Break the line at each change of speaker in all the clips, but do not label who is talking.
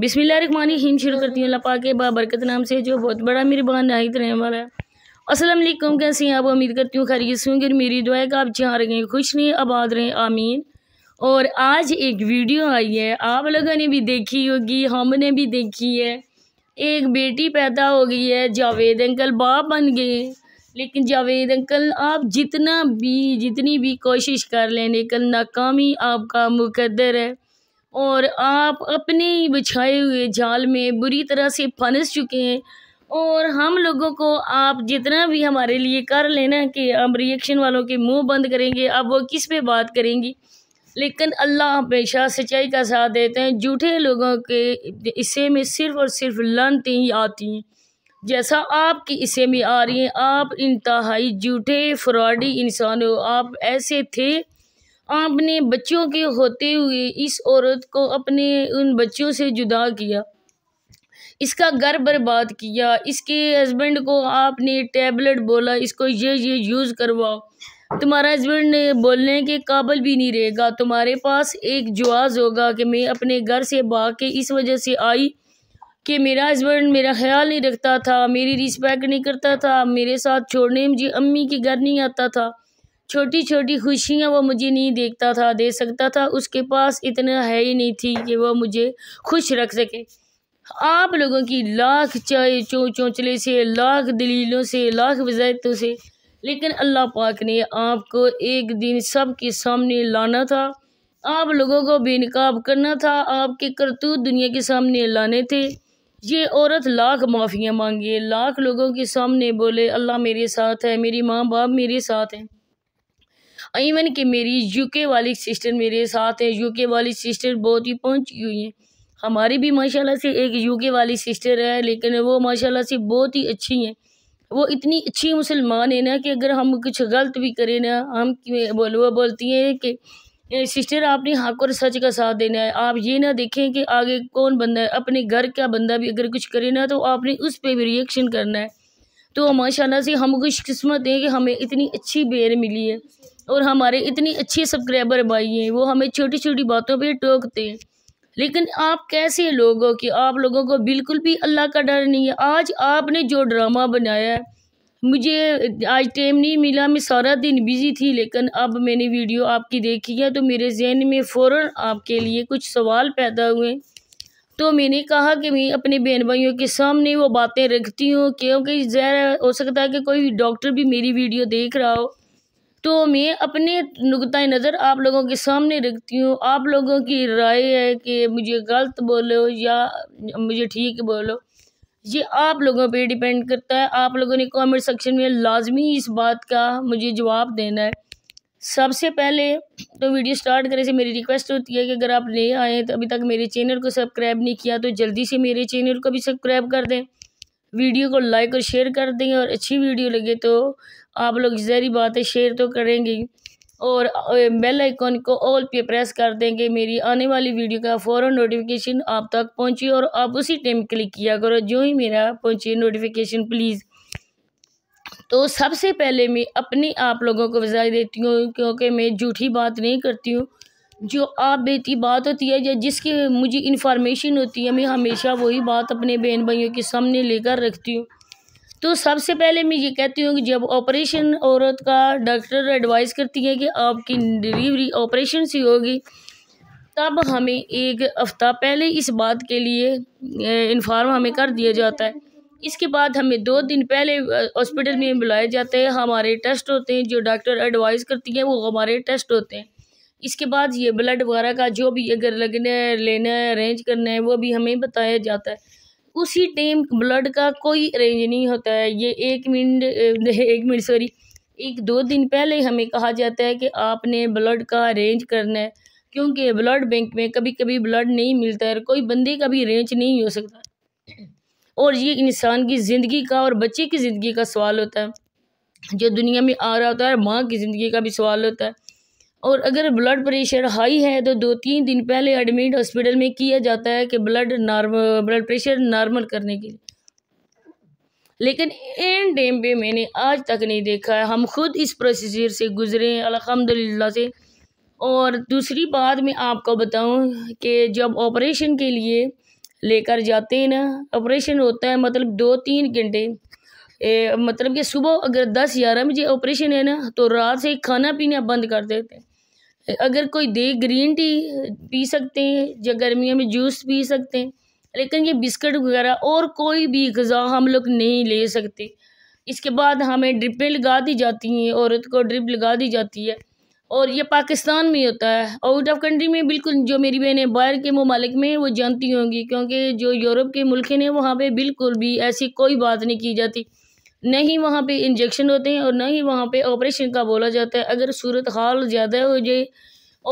बिसमीम शुरू करती हूँ अल्लाह पाक के बाबरकत नाम से जो बहुत बड़ा मेरी बहन नाहित रहने वाला है असलम कैसे हैं आप उम्मीद करती हूँ खैरियत से होंगे मेरी दुआ है कि आप जहाँ रहें खुश रहें आबाद रहें आमीन और आज एक वीडियो आई है आप लोगों ने भी देखी होगी हमने भी देखी है एक बेटी पैदा हो गई है जावेद अंकल बाप बन गए लेकिन जावेद अंकल आप जितना भी जितनी भी कोशिश कर लें लेकिन नाकामी आपका मुकदर है और आप अपने ही बिछाए हुए जाल में बुरी तरह से फंस चुके हैं और हम लोगों को आप जितना भी हमारे लिए कर लेना कि हम रिएक्शन वालों के मुंह बंद करेंगे अब वो किस पे बात करेंगी लेकिन अल्लाह हमेशा सच्चाई का साथ देते हैं झूठे लोगों के हिस्से में सिर्फ और सिर्फ लानतें ही आती हैं जैसा आपके हिस्से में आ रही हैं आप इंतहाई झूठे फ्रॉडी इंसान हो आप ऐसे थे आपने बच्चों के होते हुए इस औरत को अपने उन बच्चों से जुदा किया इसका घर बर्बाद किया इसके हस्बैंड को आपने टैबलेट बोला इसको ये ये यूज़ करवाओ तुम्हारा हस्बैंड बोलने के काबिल भी नहीं रहेगा तुम्हारे पास एक जवाज़ होगा कि मैं अपने घर से भाग के इस वजह से आई कि मेरा हस्बैंड मेरा ख्याल नहीं रखता था मेरी रिस्पेक्ट नहीं करता था मेरे साथ छोड़ने मुझे अम्मी के घर नहीं आता था छोटी छोटी खुशियाँ वह मुझे नहीं देखता था दे सकता था उसके पास इतना है ही नहीं थी कि वह मुझे खुश रख सके आप लोगों की लाख चाय चो चौंचले से लाख दलीलों से लाख वजायतों से लेकिन अल्लाह पाक ने आपको एक दिन सब के सामने लाना था आप लोगों को बेनकाब करना था आपके करतूत दुनिया के सामने लाने थे ये औरत लाख माफ़ियाँ मांगे लाख लोगों के सामने बोले अल्लाह मेरे साथ है मेरी माँ बाप मेरे साथ हैं इवन कि मेरी यूके वाली सिस्टर मेरे साथ हैं यूके वाली सिस्टर बहुत ही पहुंची हुई हैं हमारी भी माशाल्लाह से एक यूके वाली सिस्टर है लेकिन वो माशाल्लाह से बहुत ही अच्छी हैं वो इतनी अच्छी मुसलमान है ना कि अगर हम कुछ गलत भी करें ना हम बोल वो बोलती हैं कि सिस्टर आपने हक और सच का साथ देना है आप ये ना देखें कि आगे कौन बंदा है अपने घर का बंदा भी अगर कुछ करे ना तो आपने उस पर भी रिएक्शन करना है तो माशाल्लाह से हम खुशकस्मत हैं कि हमें इतनी अच्छी बेर मिली है और हमारे इतनी अच्छी सब्सक्राइबर भाई हैं वो हमें छोटी छोटी बातों पे टोकते हैं लेकिन आप कैसे लोग हो कि आप लोगों को बिल्कुल भी अल्लाह का डर नहीं है आज आपने जो ड्रामा बनाया है मुझे आज टाइम नहीं मिला मैं सारा दिन बिज़ी थी लेकिन अब मैंने वीडियो आपकी देखी है तो मेरे जहन में फ़ौर आपके लिए कुछ सवाल पैदा हुए तो मैंने कहा कि मैं अपने बहन भाइयों के सामने वो बातें रखती हूँ क्योंकि ज़हर हो सकता है कि कोई डॉक्टर भी मेरी वीडियो देख रहा हो तो मैं अपने नुकता नज़र आप लोगों के सामने रखती हूँ आप लोगों की राय है कि मुझे गलत बोलो या मुझे ठीक बोलो ये आप लोगों पे डिपेंड करता है आप लोगों ने कमेंट सेक्शन में लाजमी इस बात का मुझे जवाब देना है सबसे पहले तो वीडियो स्टार्ट करने से मेरी रिक्वेस्ट होती है कि अगर आप नए आए तो अभी तक मेरे चैनल को सब्सक्राइब नहीं किया तो जल्दी से मेरे चैनल को भी सब्सक्राइब कर दें वीडियो को लाइक और शेयर कर देंगे और अच्छी वीडियो लगे तो आप लोग जहरी बातें शेयर तो करेंगे और बेल आइकॉन को ऑल पे प्रेस कर देंगे मेरी आने वाली वीडियो का फ़ौर नोटिफिकेशन आप तक पहुंचे और आप उसी टाइम क्लिक किया करो जो ही मेरा पहुंचे नोटिफिकेशन प्लीज़ तो सबसे पहले मैं अपनी आप लोगों को बजाई देती हूँ क्योंकि मैं झूठी बात नहीं करती हूँ जो आप बेटी बात होती है या जिसकी मुझे इन्फॉर्मेशन होती है मैं हमेशा वही बात अपने बहन भाइयों के सामने लेकर रखती हूँ तो सबसे पहले मैं ये कहती हूँ कि जब ऑपरेशन औरत का डॉक्टर एडवाइस करती है कि आपकी डिलीवरी ऑपरेशन से होगी तब हमें एक हफ़्ता पहले इस बात के लिए इन्फॉर्म हमें कर दिया जाता है इसके बाद हमें दो दिन पहले हॉस्पिटल में बुलाया जाता है हमारे टेस्ट होते हैं जो डॉक्टर एडवाइस करती हैं वो हमारे टेस्ट होते हैं इसके बाद ये ब्लड वगैरह का जो भी अगर लगना है लेना है अरेंज करना है वो भी हमें बताया जाता है उसी टाइम ब्लड का कोई अरेंज नहीं होता है ये एक मिनट एक मिनट सॉरी एक दो दिन पहले हमें कहा जाता है कि आपने ब्लड का अरेंज करना है क्योंकि ब्लड बैंक में कभी कभी ब्लड नहीं मिलता है और कोई बंदे का भी अरेंज नहीं हो सकता और ये इंसान की ज़िंदगी का और बच्चे की ज़िंदगी का सवाल होता है जो दुनिया में आ रहा होता है माँ की ज़िंदगी का भी सवाल होता है और अगर ब्लड प्रेशर हाई है तो दो तीन दिन पहले एडमिट हॉस्पिटल में किया जाता है कि blood normal blood pressure normal करने के लिए लेकिन इन टाइम पे मैंने आज तक नहीं देखा है हम खुद इस प्रोसीजर से गुजरे हैं अलहमदिल्ला से और दूसरी बात मैं आपको बताऊं कि जब ऑपरेशन के लिए लेकर जाते हैं ना ऑपरेशन होता है मतलब दो तीन घंटे मतलब कि सुबह अगर दस ग्यारह बजे ऑपरेशन है ना तो रात से खाना पीना बंद कर देते हैं अगर कोई दे ग्रीन टी पी सकते हैं या गर्मियों में जूस पी सकते हैं लेकिन ये बिस्किट वगैरह और कोई भी गज़ा हम लोग नहीं ले सकते इसके बाद हमें ड्रिपें लगा दी जाती हैं औरत को ड्रिप लगा दी जाती है और ये पाकिस्तान में होता है आउट ऑफ कंट्री में बिल्कुल जो मेरी बहनें बाहर के ममालिक में वो जानती होंगी क्योंकि जो यूरोप के मुल्क हैं वहाँ पर बिल्कुल भी ऐसी कोई बात नहीं की जाती न ही वहाँ पे इंजेक्शन होते हैं और ना ही वहाँ पर ऑपरेशन का बोला जाता है अगर सूरत हाल ज़्यादा हो जाए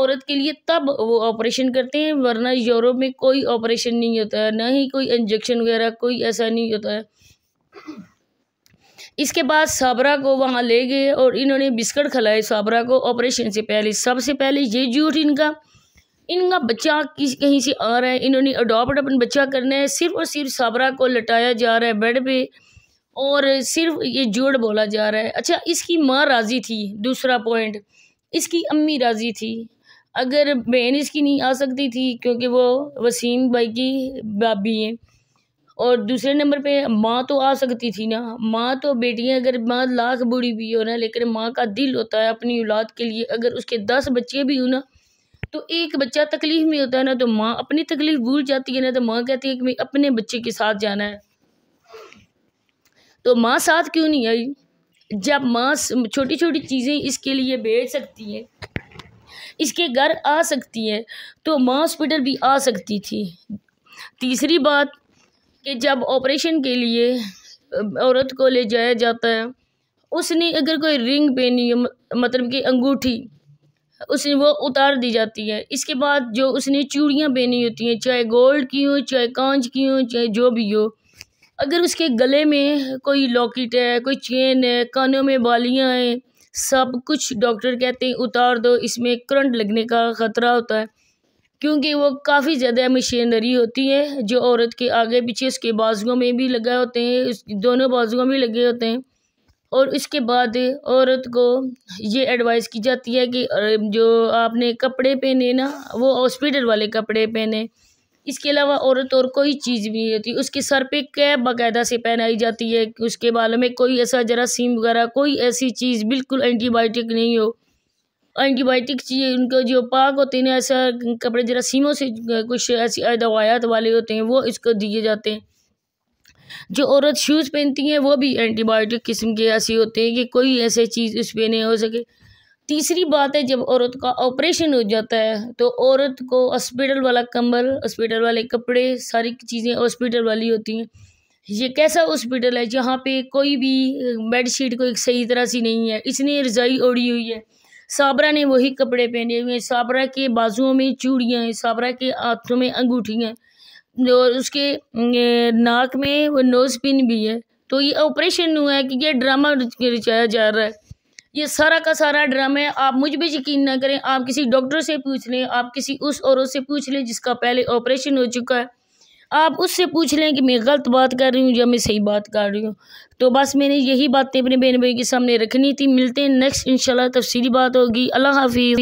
औरत के लिए तब वो ऑपरेशन करते हैं वरना यूरोप में कोई ऑपरेशन नहीं होता है ना ही कोई इंजेक्शन वगैरह कोई ऐसा नहीं होता है इसके बाद साबरा को वहाँ ले गए और इन्होंने बिस्किट खिलाए साबरा को ऑपरेशन से पहले सबसे पहले ये झूठ इनका इनका बच्चा किस कहीं से आ रहा है इन्होंने अडोप्ट अपन बच्चा करना है सिर्फ और सिर्फ साबरा को लटाया जा रहा है बेड पर और सिर्फ ये जोड़ बोला जा रहा है अच्छा इसकी माँ राज़ी थी दूसरा पॉइंट इसकी अम्मी राज़ी थी अगर बहन इसकी नहीं आ सकती थी क्योंकि वो वसीम भाई की भाभी हैं और दूसरे नंबर पे माँ तो आ सकती थी ना माँ तो बेटियाँ अगर माँ लाख बूढ़ी भी हो ना लेकिन माँ का दिल होता है अपनी औलाद के लिए अगर उसके दस बच्चे भी हो ना तो एक बच्चा तकलीफ़ में होता है ना तो माँ अपनी तकलीफ़ भूल जाती है ना तो माँ कहती है कि मैं अपने बच्चे के साथ जाना है तो माँ साथ क्यों नहीं आई जब माँ छोटी छोटी चीज़ें इसके लिए भेज सकती है इसके घर आ सकती है तो माँ हॉस्पिटल भी आ सकती थी तीसरी बात कि जब ऑपरेशन के लिए औरत को ले जाया जाता है उसने अगर कोई रिंग पहनी मतलब कि अंगूठी उसने वो उतार दी जाती है इसके बाद जो उसने चूड़ियाँ पहनी होती हैं चाहे गोल्ड की हो चाहे कांच की हो चाहे जो भी हो अगर उसके गले में कोई लॉकेट है कोई चेन है कानों में बालियाँ हैं सब कुछ डॉक्टर कहते हैं उतार दो इसमें करंट लगने का ख़तरा होता है क्योंकि वो काफ़ी ज़्यादा मशीनरी होती है जो औरत के आगे पीछे उसके बाजुओं में भी लगा होते हैं दोनों बाजुओं में लगे होते हैं और इसके बाद औरत को ये एडवाइस की जाती है कि जो आपने कपड़े पहने ना वो हॉस्पिटल वाले कपड़े पहने इसके अलावा औरत और कोई चीज़ भी नहीं होती उसके सर पे कैप बाकायदा से पहनाई जाती है उसके बालों में कोई ऐसा जरासीम वगैरह कोई ऐसी चीज़ बिल्कुल एंटीबायोटिक नहीं हो एंटीबायोटिक चीज़ उनको जो पाक होते हैं ऐसा कपड़े जरासीमों से कुछ ऐसी दवायात वाले होते हैं वो इसको दिए जाते हैं जो औरत शूज़ पहनती हैं वो भी एंटीबायोटिक किस्म के ऐसे होते हैं कि कोई ऐसे चीज़ उस पर नहीं हो सके तीसरी बात है जब औरत का ऑपरेशन हो जाता है तो औरत को हॉस्पिटल वाला कंबल हॉस्पिटल वाले कपड़े सारी चीज़ें हॉस्पिटल वाली होती हैं ये कैसा हॉस्पिटल है जहाँ पे कोई भी बेड शीट कोई सही तरह सी नहीं है इसने रजाई ओढ़ी हुई है साबरा ने वही कपड़े पहने हुए हैं साबरा के बाजुओं में चूड़ियाँ हैं साबरा के हाथों में अंगूठियाँ और उसके नाक में वो नोज पिन भी है तो ये ऑपरेशन हुआ है कि यह ड्रामा रचाया जा रहा है ये सारा का सारा ड्रामा है आप मुझ भी यकीन ना करें आप किसी डॉक्टर से पूछ लें आप किसी उस औरत से पूछ लें जिसका पहले ऑपरेशन हो चुका है आप उससे पूछ लें कि मैं गलत बात कर रही हूँ या मैं सही बात कर रही हूँ तो बस मैंने यही बातें अपने बहन भाई के सामने रखनी थी मिलते हैं नेक्स्ट इंशाल्लाह तफसीली बात होगी अल्लाह हाफिज़